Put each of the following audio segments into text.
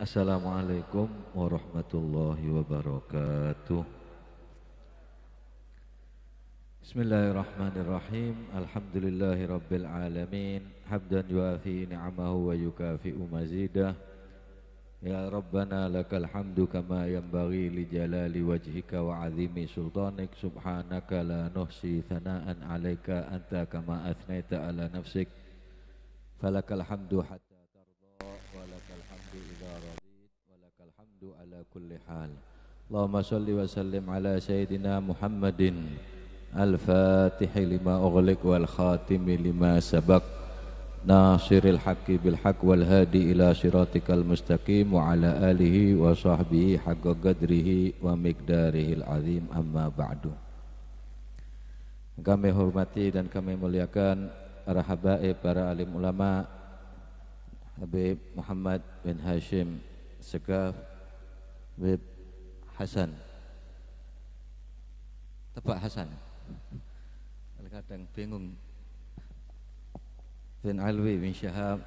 Assalamualaikum warahmatullahi wabarakatuh Bismillahirrahmanirrahim Alhamdulillahi rabbil alamin Hamdan yuafi ni'amahu wa yukafi'u mazidah Ya Rabbana lakal hamdu kama yanbaghi li jalali wajhika wa azimi sultanik Subhanaka la nuhsi thanaan alaika anta kama athnaita ala nafsik Falakal hamdu hatta kulli hal. Allahumma salli wa sallim ala sayyidina Muhammadin al-fatihi lima ughliq wal khatimi lima sabak. nasiril haqqi bil haqq wal hadi ila siratikal mustaqim wa ala alihi wa sahbihi haqqa qadrihi wa miqdarihil azim amma ba'du kami hormati dan kami muliakan para habaib para alim ulama Habib Muhammad bin Hashim Segaf Bib Hasan. Tebak Hasan. Kadang bingung. Bin Alwi bin Syahab,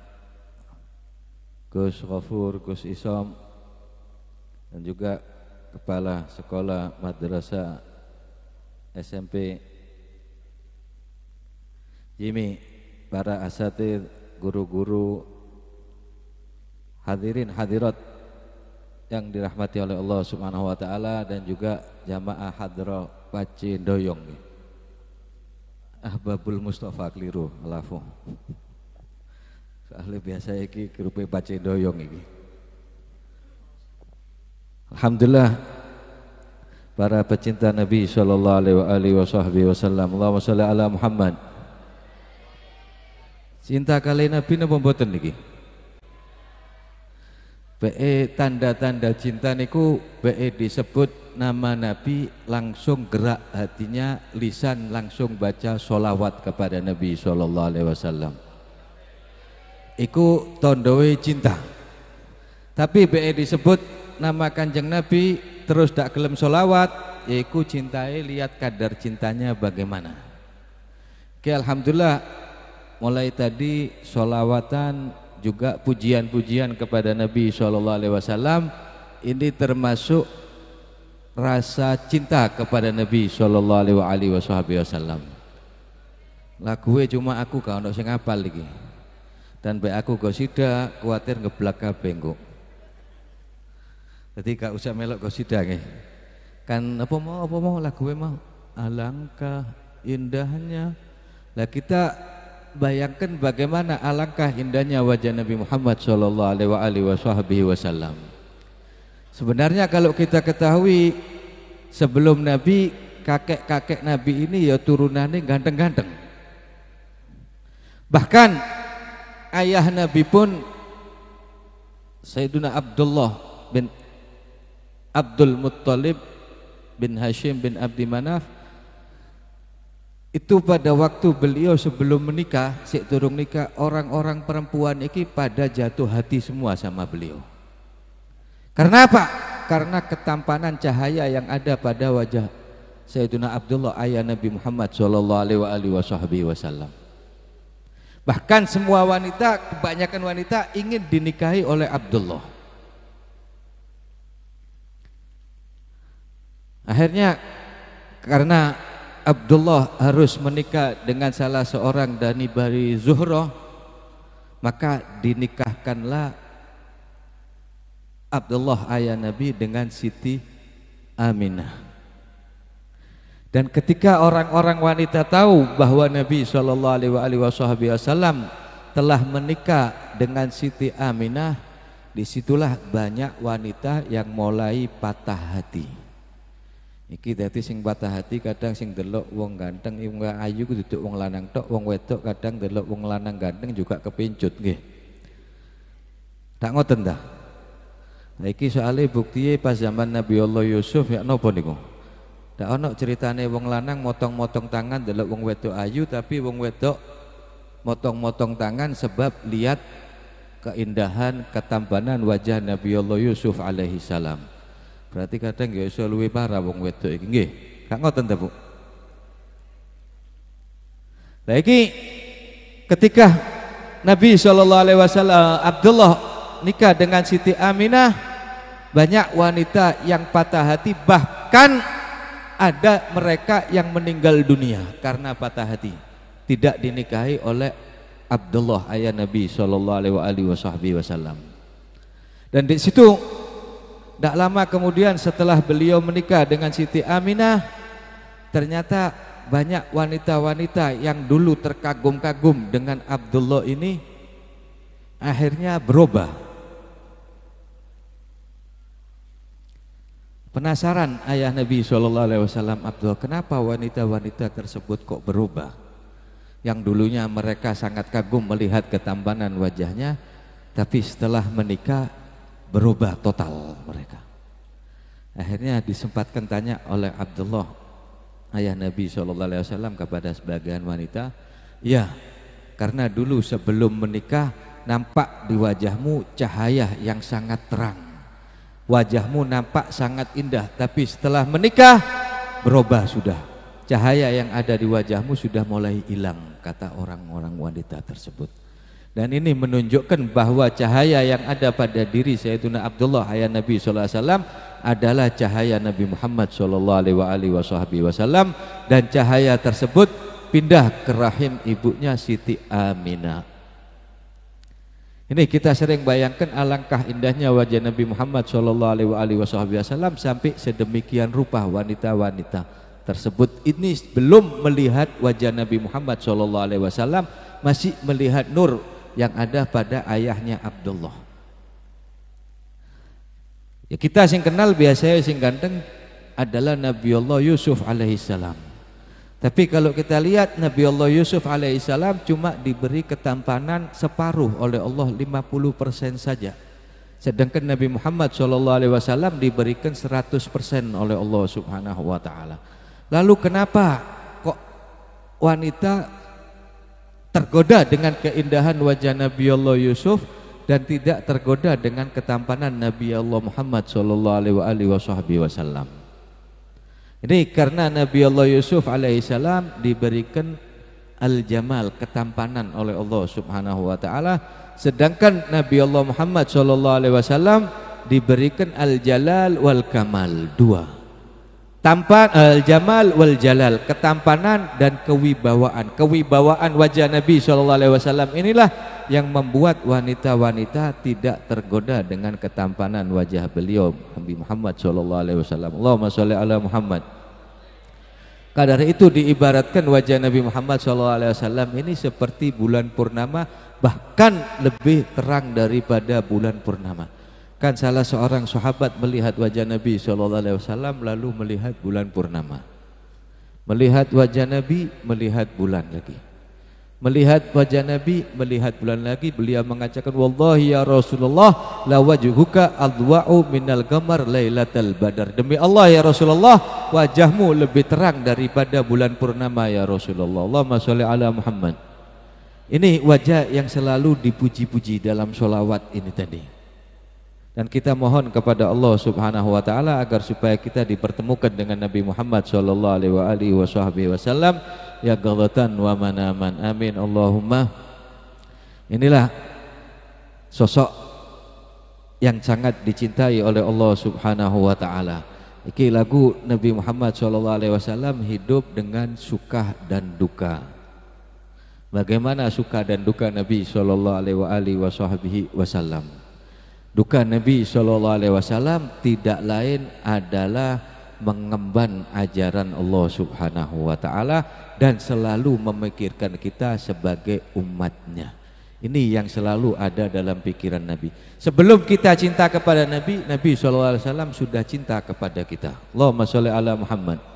Gus Ghafur, Gus Isom, dan juga Kepala Sekolah Madrasah SMP Jimmy, para asatid, guru-guru, hadirin hadirat yang dirahmati oleh Allah Subhanahu wa taala dan juga jamaah hadro Paci Doyong. Ahbabul Mustafa keliru, lafu. Soalnya biasa iki kerupe Paci Doyong iki. Alhamdulillah para pecinta Nabi sallallahu alaihi wasallam. Allahumma shalli ala Muhammad. Cinta kalian Nabi napa mboten niki? be tanda-tanda cinta niku be disebut nama Nabi langsung gerak hatinya lisan langsung baca solawat kepada Nabi Shallallahu Alaihi Wasallam. Iku tondowe cinta. Tapi be disebut nama kanjeng Nabi terus tak gelem solawat, ya iku cintai lihat kadar cintanya bagaimana. Oke, alhamdulillah mulai tadi solawatan juga pujian-pujian kepada Nabi Shallallahu Alaihi Wasallam ini termasuk rasa cinta kepada Nabi Shallallahu Alaihi Wasallam. Laguwe cuma aku kau ndak usah ngapal lagi. Dan baik aku kau khawatir kuatir ngeblak kabeh Jadi gak usah melok kau nih Kan apa mau apa mau laguwe mau alangkah indahnya. Lah kita bayangkan bagaimana alangkah indahnya wajah Nabi Muhammad Shallallahu Alaihi Wasallam. Sebenarnya kalau kita ketahui sebelum Nabi kakek-kakek Nabi ini ya turunannya ganteng-ganteng. Bahkan ayah Nabi pun Sayyiduna Abdullah bin Abdul Muttalib bin Hashim bin Abdi Manaf itu pada waktu beliau sebelum menikah si turung nikah orang-orang perempuan ini pada jatuh hati semua sama beliau karena apa? karena ketampanan cahaya yang ada pada wajah Sayyidina Abdullah ayah Nabi Muhammad Shallallahu Alaihi Wasallam bahkan semua wanita kebanyakan wanita ingin dinikahi oleh Abdullah akhirnya karena Abdullah harus menikah dengan salah seorang dari Zuhro, Zuhroh maka dinikahkanlah Abdullah ayah Nabi dengan Siti Aminah dan ketika orang-orang wanita tahu bahwa Nabi Shallallahu Alaihi Wasallam telah menikah dengan Siti Aminah disitulah banyak wanita yang mulai patah hati Iki dadi sing patah hati kadang sing delok wong ganteng nggak ayu ku duduk wong lanang tok, wong wedok kadang delok wong lanang ganteng juga kepincut nggih. Tak ngoten dah. iki soalnya buktinya pas zaman Nabi Allah Yusuf ya nopo niku. Tak ono ceritane wong lanang motong-motong tangan delok wong wedok ayu tapi wong wedok motong-motong tangan sebab lihat keindahan ketampanan wajah Nabi Allah Yusuf alaihi salam. Berarti kadang ya iso luwih parah wong wedok iki nggih. Kak ngoten ta, Bu? Lah iki ketika Nabi Shallallahu alaihi wasallam Abdullah nikah dengan Siti Aminah banyak wanita yang patah hati bahkan ada mereka yang meninggal dunia karena patah hati tidak dinikahi oleh Abdullah ayah Nabi Shallallahu alaihi wasallam dan di situ tidak lama kemudian setelah beliau menikah dengan Siti Aminah, ternyata banyak wanita-wanita yang dulu terkagum-kagum dengan Abdullah ini akhirnya berubah. Penasaran ayah Nabi Shallallahu Alaihi Wasallam Abdullah, kenapa wanita-wanita tersebut kok berubah? Yang dulunya mereka sangat kagum melihat ketambanan wajahnya, tapi setelah menikah berubah total mereka. Akhirnya disempatkan tanya oleh Abdullah ayah Nabi Shallallahu Alaihi Wasallam kepada sebagian wanita, ya karena dulu sebelum menikah nampak di wajahmu cahaya yang sangat terang, wajahmu nampak sangat indah, tapi setelah menikah berubah sudah cahaya yang ada di wajahmu sudah mulai hilang kata orang-orang wanita tersebut. Dan ini menunjukkan bahwa cahaya yang ada pada diri Sayyidina Abdullah ayah Nabi sallallahu alaihi wasallam adalah cahaya Nabi Muhammad sallallahu alaihi wasallam dan cahaya tersebut pindah ke rahim ibunya Siti Aminah. Ini kita sering bayangkan alangkah indahnya wajah Nabi Muhammad sallallahu alaihi wasallam sampai sedemikian rupa wanita-wanita tersebut. Ini belum melihat wajah Nabi Muhammad sallallahu alaihi wasallam masih melihat nur yang ada pada ayahnya Abdullah. Ya kita sing kenal biasanya sing ganteng adalah Nabi Allah Yusuf alaihissalam. Tapi kalau kita lihat Nabi Allah Yusuf alaihissalam cuma diberi ketampanan separuh oleh Allah 50% saja. Sedangkan Nabi Muhammad Shallallahu Alaihi Wasallam diberikan 100% oleh Allah Subhanahu Wa Taala. Lalu kenapa kok wanita tergoda dengan keindahan wajah Nabi Allah Yusuf dan tidak tergoda dengan ketampanan Nabi Allah Muhammad Shallallahu alaihi wasallam. Ini karena Nabi Allah Yusuf alaihissalam diberikan al-jamal ketampanan oleh Allah Subhanahu wa taala sedangkan Nabi Allah Muhammad Shallallahu alaihi wasallam diberikan al-jalal wal kamal dua. Tampan eh, al jamal wal jalal, ketampanan dan kewibawaan. Kewibawaan wajah Nabi saw alaihi wasallam inilah yang membuat wanita-wanita tidak tergoda dengan ketampanan wajah beliau Nabi Muhammad saw. alaihi wasallam. Allahumma sholli ala Muhammad. Kadar itu diibaratkan wajah Nabi Muhammad saw alaihi wasallam ini seperti bulan purnama bahkan lebih terang daripada bulan purnama kan salah seorang sahabat melihat wajah Nabi SAW lalu melihat bulan purnama. Melihat wajah Nabi, melihat bulan lagi. Melihat wajah Nabi, melihat bulan lagi. Beliau mengatakan, Wallahi ya Rasulullah, la wajuhuka adwa'u minal gamar laylatal badar. Demi Allah ya Rasulullah, wajahmu lebih terang daripada bulan purnama ya Rasulullah. Allahumma salli ala Muhammad. Ini wajah yang selalu dipuji-puji dalam solawat ini tadi dan kita mohon kepada Allah Subhanahu wa taala agar supaya kita dipertemukan dengan Nabi Muhammad sallallahu alaihi wa alihi wasallam ya ghadatan wa manaman amin Allahumma inilah sosok yang sangat dicintai oleh Allah Subhanahu wa taala iki lagu Nabi Muhammad sallallahu alaihi wasallam hidup dengan suka dan duka bagaimana suka dan duka Nabi sallallahu alaihi wa alihi wasallam Duka Nabi Shallallahu Alaihi Wasallam tidak lain adalah mengemban ajaran Allah Subhanahu Wa Taala dan selalu memikirkan kita sebagai umatnya. Ini yang selalu ada dalam pikiran Nabi. Sebelum kita cinta kepada Nabi, Nabi Shallallahu Alaihi Wasallam sudah cinta kepada kita. Allahumma sholli ala Muhammad.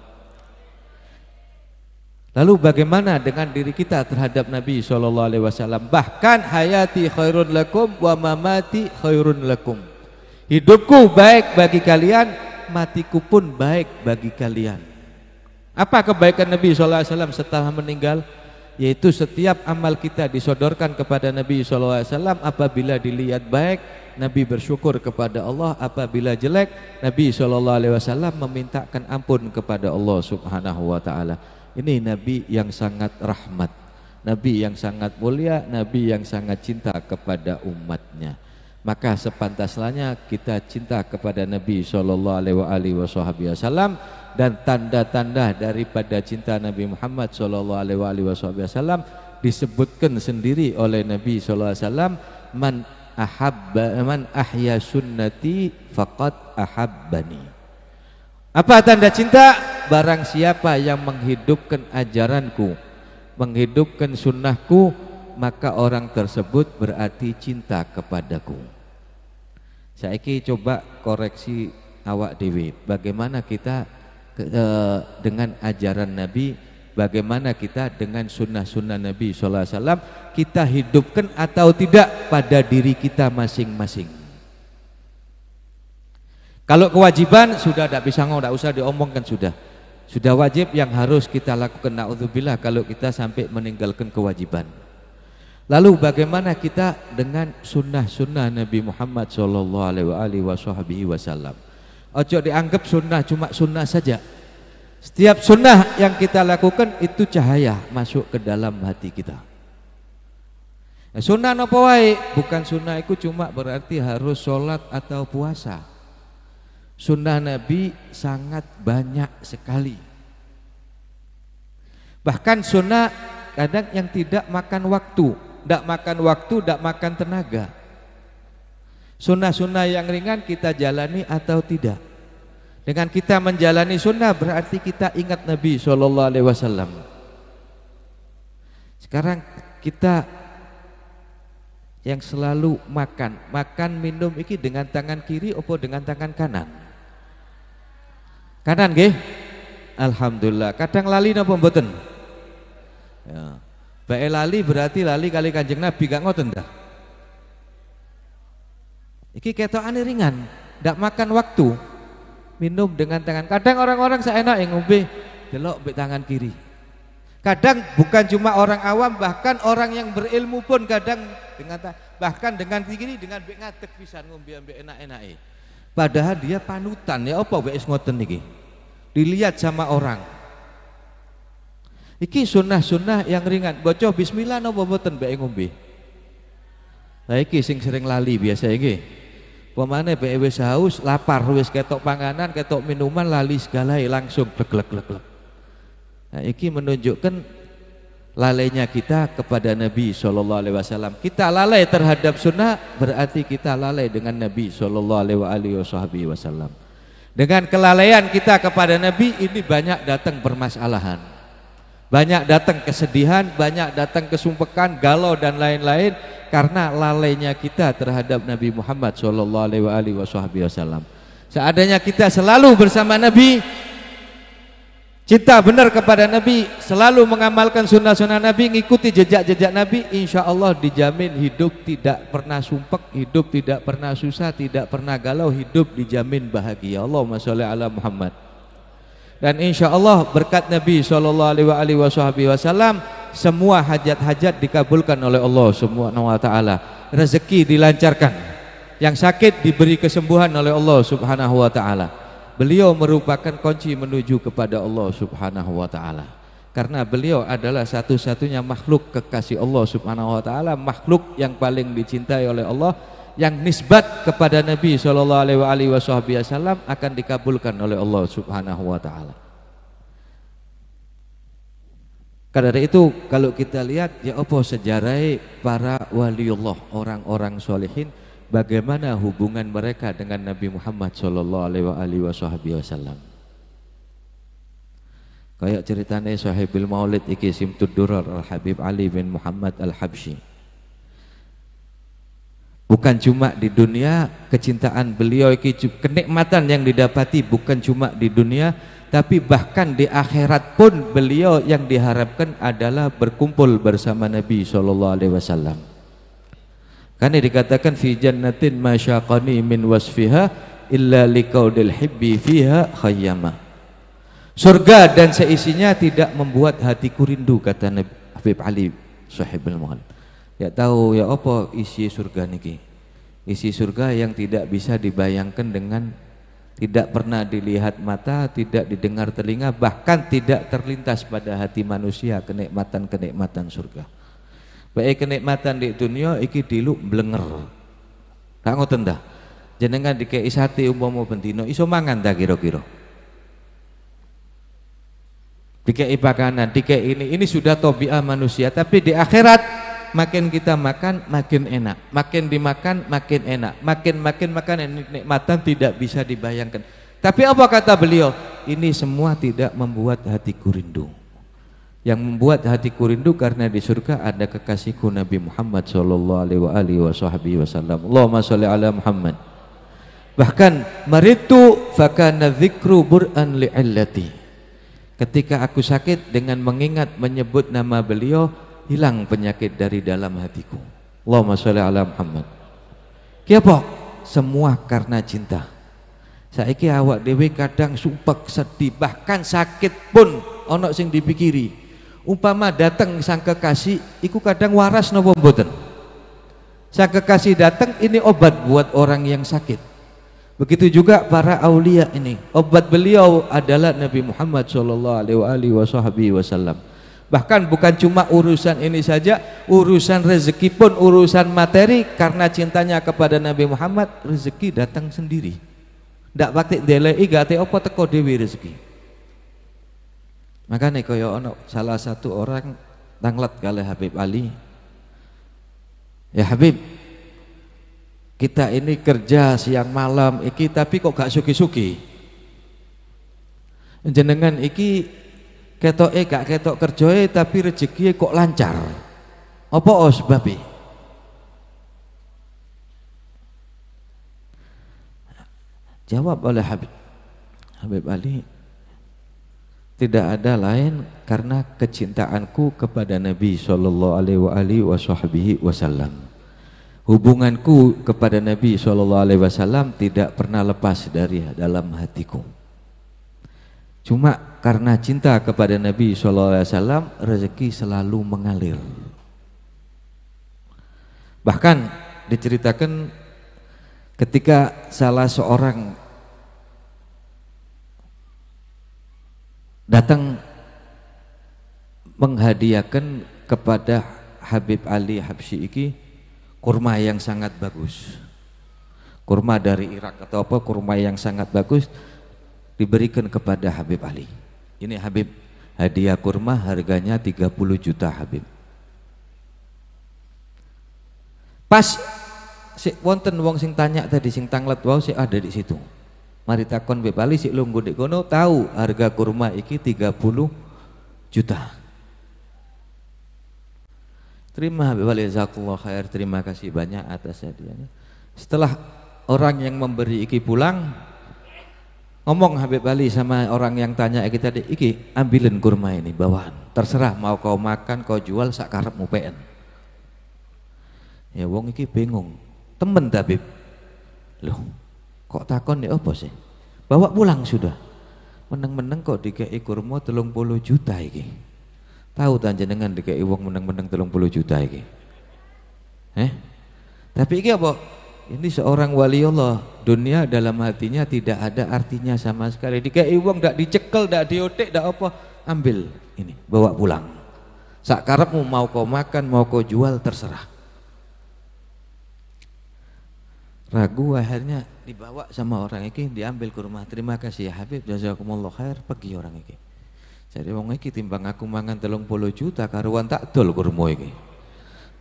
Lalu bagaimana dengan diri kita terhadap Nabi Shallallahu Alaihi Wasallam? Bahkan hayati khairun lakum wa mamati khairun lakum. Hidupku baik bagi kalian, matiku pun baik bagi kalian. Apa kebaikan Nabi Shallallahu Alaihi Wasallam setelah meninggal? Yaitu setiap amal kita disodorkan kepada Nabi Shallallahu Alaihi Wasallam apabila dilihat baik, Nabi bersyukur kepada Allah. Apabila jelek, Nabi Shallallahu Alaihi Wasallam memintakan ampun kepada Allah Subhanahu Wa Taala. Ini Nabi yang sangat rahmat, Nabi yang sangat mulia, Nabi yang sangat cinta kepada umatnya. Maka sepantaslahnya kita cinta kepada Nabi Shallallahu Alaihi Wasallam dan tanda-tanda daripada cinta Nabi Muhammad Shallallahu Alaihi Wasallam disebutkan sendiri oleh Nabi Shallallahu Alaihi Wasallam man ahabba man ahya sunnati faqad ahabbani apa tanda cinta? Barang siapa yang menghidupkan ajaranku, menghidupkan sunnahku, maka orang tersebut berarti cinta kepadaku. Saya coba koreksi awak dewi. Bagaimana kita e, dengan ajaran Nabi? Bagaimana kita dengan sunnah-sunnah Nabi Sallallahu Alaihi Wasallam? Kita hidupkan atau tidak pada diri kita masing-masing? Kalau kewajiban sudah tidak bisa ngomong, tidak usah diomongkan sudah. Sudah wajib yang harus kita lakukan naudzubillah kalau kita sampai meninggalkan kewajiban. Lalu bagaimana kita dengan sunnah-sunnah Nabi Muhammad Shallallahu Alaihi Wasallam? Ojo dianggap sunnah cuma sunnah saja. Setiap sunnah yang kita lakukan itu cahaya masuk ke dalam hati kita. Eh, sunnah nopo wae bukan sunnah itu cuma berarti harus sholat atau puasa. Sunnah Nabi sangat banyak sekali. Bahkan sunnah kadang yang tidak makan waktu, tidak makan waktu, tidak makan tenaga. Sunnah-sunnah yang ringan kita jalani atau tidak. Dengan kita menjalani sunnah berarti kita ingat Nabi Shallallahu Alaihi Wasallam. Sekarang kita yang selalu makan, makan minum iki dengan tangan kiri opo dengan tangan kanan. Kanan ke? Alhamdulillah. Kadang lali napa mboten? Ya. Baik e lali berarti lali kali Kanjeng Nabi gak ngoten dah. Iki ane ringan, ndak makan waktu. Minum dengan tangan. Kadang orang-orang seenak yang ngombe delok be tangan kiri. Kadang bukan cuma orang awam, bahkan orang yang berilmu pun kadang dengan bahkan dengan kiri dengan mbek ngadeg pisan ngombe mbek enak-enake. Padahal dia panutan ya apa wis ngoten iki. Dilihat sama orang. Iki sunnah-sunnah yang ringan. Bocah bismillah napa mboten mbek ngombe? Lah iki sing sering lali biasa iki. Pemane mbek wis haus, lapar, wis ketok panganan, ketok minuman, lali segala langsung glek glek glek. Nah, iki menunjukkan lalainya kita kepada Nabi Shallallahu Alaihi Wasallam. Kita lalai terhadap sunnah berarti kita lalai dengan Nabi Shallallahu Alaihi Wasallam. Dengan kelalaian kita kepada Nabi ini banyak datang permasalahan, banyak datang kesedihan, banyak datang kesumpekan, galau dan lain-lain karena lalainya kita terhadap Nabi Muhammad Shallallahu Alaihi Wasallam. Seadanya kita selalu bersama Nabi, cinta benar kepada Nabi selalu mengamalkan sunnah-sunnah Nabi ngikuti jejak-jejak Nabi insya Allah dijamin hidup tidak pernah sumpek hidup tidak pernah susah tidak pernah galau hidup dijamin bahagia Allahumma sholli ala Muhammad dan insya Allah berkat Nabi Shallallahu Alaihi Wasallam semua hajat-hajat dikabulkan oleh Allah semua Wa Taala rezeki dilancarkan yang sakit diberi kesembuhan oleh Allah Subhanahu Wa Taala beliau merupakan kunci menuju kepada Allah Subhanahu wa taala. Karena beliau adalah satu-satunya makhluk kekasih Allah Subhanahu wa taala, makhluk yang paling dicintai oleh Allah yang nisbat kepada Nabi Shallallahu Alaihi Wasallam akan dikabulkan oleh Allah Subhanahu Wa Taala. Karena itu kalau kita lihat ya apa sejarah para waliullah orang-orang solehin bagaimana hubungan mereka dengan Nabi Muhammad Shallallahu Alaihi Wasallam. Kayak ceritanya Sahibul Maulid iki Simtud Al Habib Ali bin Muhammad Al Habshi. Bukan cuma di dunia kecintaan beliau iki kenikmatan yang didapati bukan cuma di dunia tapi bahkan di akhirat pun beliau yang diharapkan adalah berkumpul bersama Nabi Shallallahu Alaihi Wasallam. Karena dikatakan fi jannatin masyaqani min wasfiha illa liqaudil hibbi fiha khayyama. Surga dan seisinya tidak membuat hatiku rindu kata Nabi Habib Ali Sahibul Muhal. Ya tahu ya apa isi surga niki? Isi surga yang tidak bisa dibayangkan dengan tidak pernah dilihat mata, tidak didengar telinga, bahkan tidak terlintas pada hati manusia kenikmatan-kenikmatan surga. Baik kenikmatan di dunia iki diluk blenger. Tak ngoten dah. Jenengan dikei sate umpama bendino iso mangan dah kira-kira. Dikei pakanan, dikei ini, ini sudah tobiah manusia, tapi di akhirat makin kita makan makin enak, makin dimakan makin enak, makin makin makan nikmatan tidak bisa dibayangkan. Tapi apa kata beliau? Ini semua tidak membuat hatiku rindu yang membuat hatiku rindu karena di surga ada kekasihku Nabi Muhammad sallallahu alaihi wasallam. Allahumma shalli ala Muhammad. Bahkan maritu fakana dzikru bur'an li'illati. Ketika aku sakit dengan mengingat menyebut nama beliau hilang penyakit dari dalam hatiku. Allahumma shalli ala Muhammad. Kiapok semua karena cinta. Saiki awak dewi kadang sumpek sedih bahkan sakit pun onok sing dipikiri umpama datang sang kekasih iku kadang waras nopo mboten sang kekasih datang ini obat buat orang yang sakit begitu juga para aulia ini obat beliau adalah Nabi Muhammad Shallallahu Alaihi Wasallam bahkan bukan cuma urusan ini saja urusan rezeki pun urusan materi karena cintanya kepada Nabi Muhammad rezeki datang sendiri ndak pakai delei gate opo teko dewi rezeki Makanya kaya ono salah satu orang tanglet kali Habib Ali. Ya Habib, kita ini kerja siang malam iki tapi kok gak suki-suki. Jenengan iki ketoke gak ketok kerjoe tapi rezeki kok lancar. Apa os babi? Jawab oleh Habib Habib Ali, tidak ada lain karena kecintaanku kepada Nabi Shallallahu Alaihi Wasallam. Hubunganku kepada Nabi Shallallahu Alaihi Wasallam tidak pernah lepas dari dalam hatiku. Cuma karena cinta kepada Nabi Shallallahu Alaihi Wasallam rezeki selalu mengalir. Bahkan diceritakan ketika salah seorang datang menghadiahkan kepada Habib Ali Habsyi iki kurma yang sangat bagus kurma dari Irak atau apa kurma yang sangat bagus diberikan kepada Habib Ali ini Habib hadiah kurma harganya 30 juta Habib pas si wonten wong sing tanya tadi sing tanglet wau si ada di situ mari takon be Bali sik lungguh ndek kono tahu harga kurma iki 30 juta terima be Bali jazakallahu khair terima kasih banyak atas hadiahnya setelah orang yang memberi iki pulang ngomong Habib Bali sama orang yang tanya iki tadi iki ambilin kurma ini bawaan terserah mau kau makan kau jual sakarepmu PN ya wong iki bingung temen tabib loh Kok takon ya apa sih? Bawa pulang sudah. Meneng-meneng kok dikei kurma telung puluh juta iki. Tahu tanjenengan dikei uang meneng-meneng telung puluh juta iki. Eh? Tapi iki apa? Ini seorang wali Allah. Dunia dalam hatinya tidak ada artinya sama sekali. Dikei uang tidak dicekel, tidak diotek, tidak apa. Ambil ini, bawa pulang. Sakarapmu mau kau makan, mau kau jual terserah. ragu akhirnya dibawa sama orang ini diambil ke rumah terima kasih ya Habib jazakumullah khair pergi orang ini jadi orang ini timbang aku mangan telung puluh juta karuan tak dol kurma ini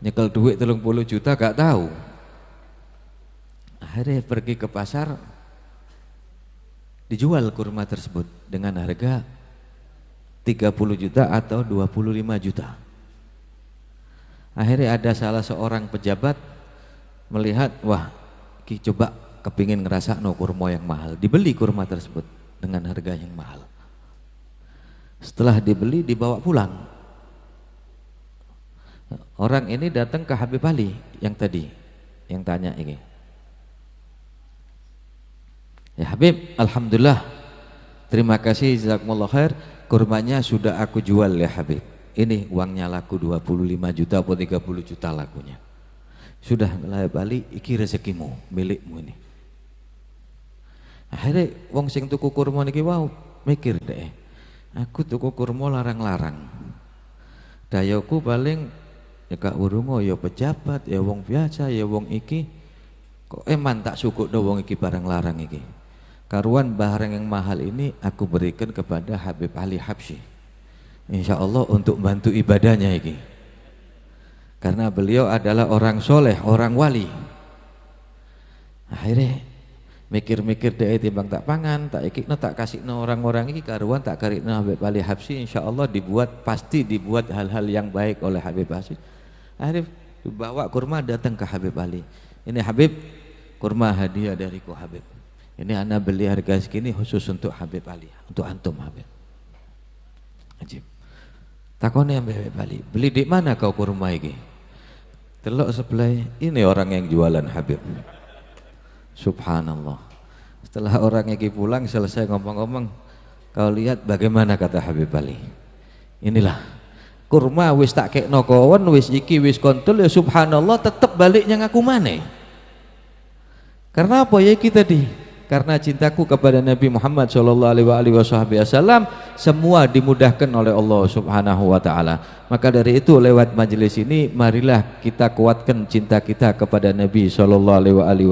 nyekel duit telung puluh juta gak tahu akhirnya pergi ke pasar dijual kurma tersebut dengan harga 30 juta atau 25 juta akhirnya ada salah seorang pejabat melihat wah Ki coba kepingin ngerasa no kurma yang mahal. Dibeli kurma tersebut dengan harga yang mahal. Setelah dibeli dibawa pulang. Orang ini datang ke Habib Ali yang tadi, yang tanya ini. Ya Habib, Alhamdulillah, terima kasih jazakumullah khair, kurmanya sudah aku jual ya Habib. Ini uangnya laku 25 juta atau 30 juta lakunya sudah lah bali iki rezekimu milikmu ini akhirnya wong sing tuku kurma niki wow mikir deh aku tuku kurma larang-larang dayoku paling ya kak urungo ya pejabat ya wong biasa ya wong iki kok eman tak sukuk do wong iki barang larang iki karuan barang yang mahal ini aku berikan kepada Habib Ali Habsyi Insya Allah untuk bantu ibadahnya iki karena beliau adalah orang soleh, orang wali. Akhirnya mikir-mikir deh timbang tak pangan, tak ikikno tak kasih kasihno orang-orang ini karuan tak karikno Habib Ali Habsi insya allah dibuat pasti dibuat hal-hal yang baik oleh Habib Habsi. Akhirnya bawa kurma datang ke Habib Ali. Ini Habib kurma hadiah dariku Habib. Ini anak beli harga segini khusus untuk Habib Ali, untuk antum Habib. Ajib. Takone ambil Habib Ali, beli di mana kau kurma ini? Telok sebelah ini orang yang jualan Habib. Subhanallah. Setelah orang yang pulang selesai ngomong-ngomong, kau lihat bagaimana kata Habib Ali. Inilah kurma wis tak kek kawan wis iki wis kontul ya subhanallah tetap baliknya ngaku mana karena apa ya kita tadi karena cintaku kepada Nabi Muhammad Shallallahu Alaihi Wasallam semua dimudahkan oleh Allah Subhanahu Wa Taala. Maka dari itu lewat majelis ini marilah kita kuatkan cinta kita kepada Nabi Shallallahu Alaihi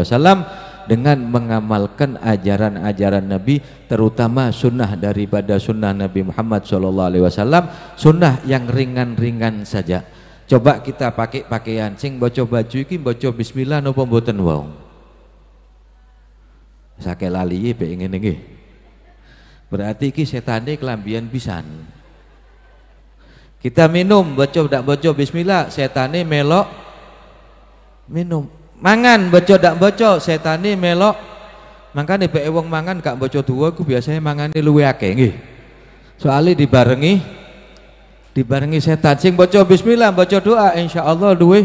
Wasallam dengan mengamalkan ajaran-ajaran Nabi terutama sunnah daripada sunnah Nabi Muhammad Shallallahu Alaihi Wasallam sunnah yang ringan-ringan saja. Coba kita pakai pakaian sing baca baju iki baca bismillah nopo mboten wong Sake lali ya ngene nggih. Berarti iki setane kelambian pisan. Kita minum, baca ndak baca bismillah, setane melok minum. Mangan, baca ndak baca, setane melok. Makane be wong mangan gak baca dua ku biasanya mangan luwe akeh nggih. Soale dibarengi dibarengi setan sing baca bismillah, baca doa insyaallah duwe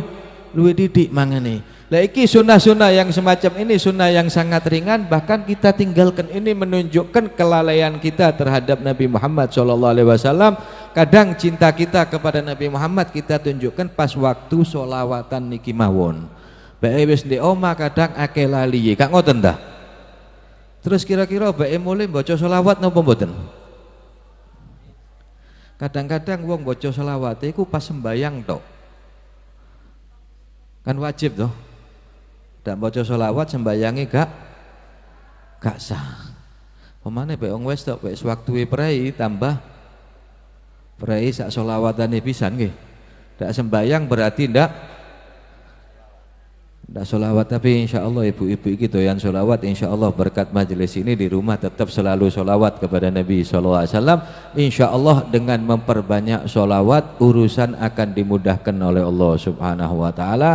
luwe didik mangane. Nah iki sunnah-sunnah yang semacam ini sunnah yang sangat ringan bahkan kita tinggalkan ini menunjukkan kelalaian kita terhadap Nabi Muhammad Shallallahu Alaihi Wasallam. Kadang cinta kita kepada Nabi Muhammad kita tunjukkan pas waktu solawatan niki mawon. Baik e wis oma kadang ake lali, kak ngoten dah. Terus kira-kira baik e mulai baca solawat nopo mboten? Kadang-kadang wong baca solawat, iku pas sembayang tok. Kan wajib toh dan maca solawat sembayangi gak gak sah. Pemane pe wong wis tok wis waktuwe prei tambah prei sak dan pisan gih, Dak sembayang berarti ndak ndak solawat tapi insya Allah ibu-ibu gitu yang solawat insya Allah berkat majelis ini di rumah tetap selalu solawat kepada Nabi SAW insya Allah dengan memperbanyak solawat urusan akan dimudahkan oleh Allah Subhanahu Wa Taala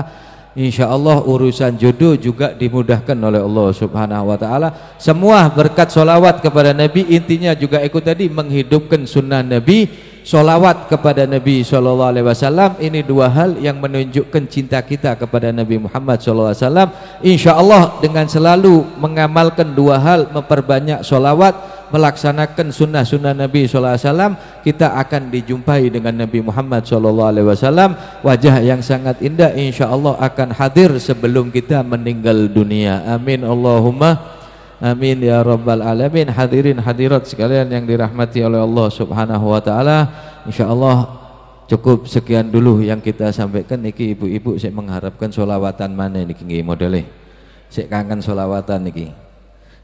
Insya Allah urusan jodoh juga dimudahkan oleh Allah subhanahu wa ta'ala semua berkat solawat kepada Nabi intinya juga ikut tadi menghidupkan sunnah Nabi solawat kepada Nabi Sallallahu Alaihi Wasallam ini dua hal yang menunjukkan cinta kita kepada Nabi Muhammad Sallallahu Alaihi Wasallam Insya Allah dengan selalu mengamalkan dua hal memperbanyak solawat melaksanakan sunnah-sunnah Nabi SAW kita akan dijumpai dengan Nabi Muhammad SAW wajah yang sangat indah insya Allah akan hadir sebelum kita meninggal dunia amin Allahumma Amin ya rabbal alamin. Hadirin hadirat sekalian yang dirahmati oleh Allah Subhanahu wa taala, Insya Allah cukup sekian dulu yang kita sampaikan niki ibu-ibu saya mengharapkan solawatan mana niki nggih modele. Saya kangen solawatan niki.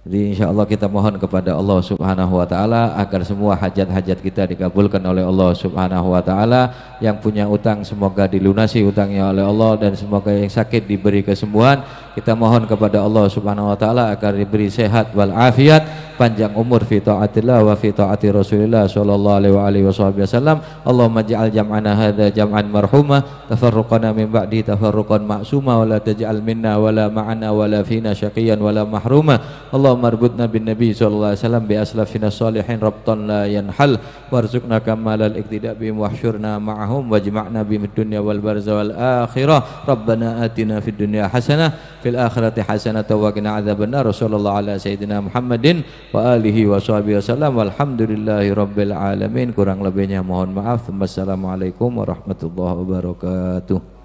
Jadi insya Allah kita mohon kepada Allah subhanahu wa ta'ala agar semua hajat-hajat kita dikabulkan oleh Allah subhanahu wa ta'ala yang punya utang semoga dilunasi utangnya oleh Allah dan semoga yang sakit diberi kesembuhan kita mohon kepada Allah subhanahu wa ta'ala agar diberi sehat walafiat. afiat panjang umur fi taatillah wa fi taati Rasulillah sallallahu alaihi wasallam. Allahumma ja'al jam'ana hadza jam'an marhuma tafarruqana min ba'di tafarruqan ma'suma wa la taj'al minna wa la ma'ana wa la fina syaqiyan wa la mahruma. Allahumma arbutna bin nabi sallallahu alaihi wasallam bi aslafina salihin rabtan la yanhal warzuqna kamalal iktida bihim wahsyurna ma'ahum wajma'na bi dunya wal barza wal akhirah. Rabbana atina fid dunya hasanah fil akhirati hasanah wa qina adzabannar. Sallallahu ala sayyidina Muhammadin wa alihi wa sahbihi wasallam walhamdulillahi rabbil alamin kurang lebihnya mohon maaf wassalamualaikum warahmatullahi wabarakatuh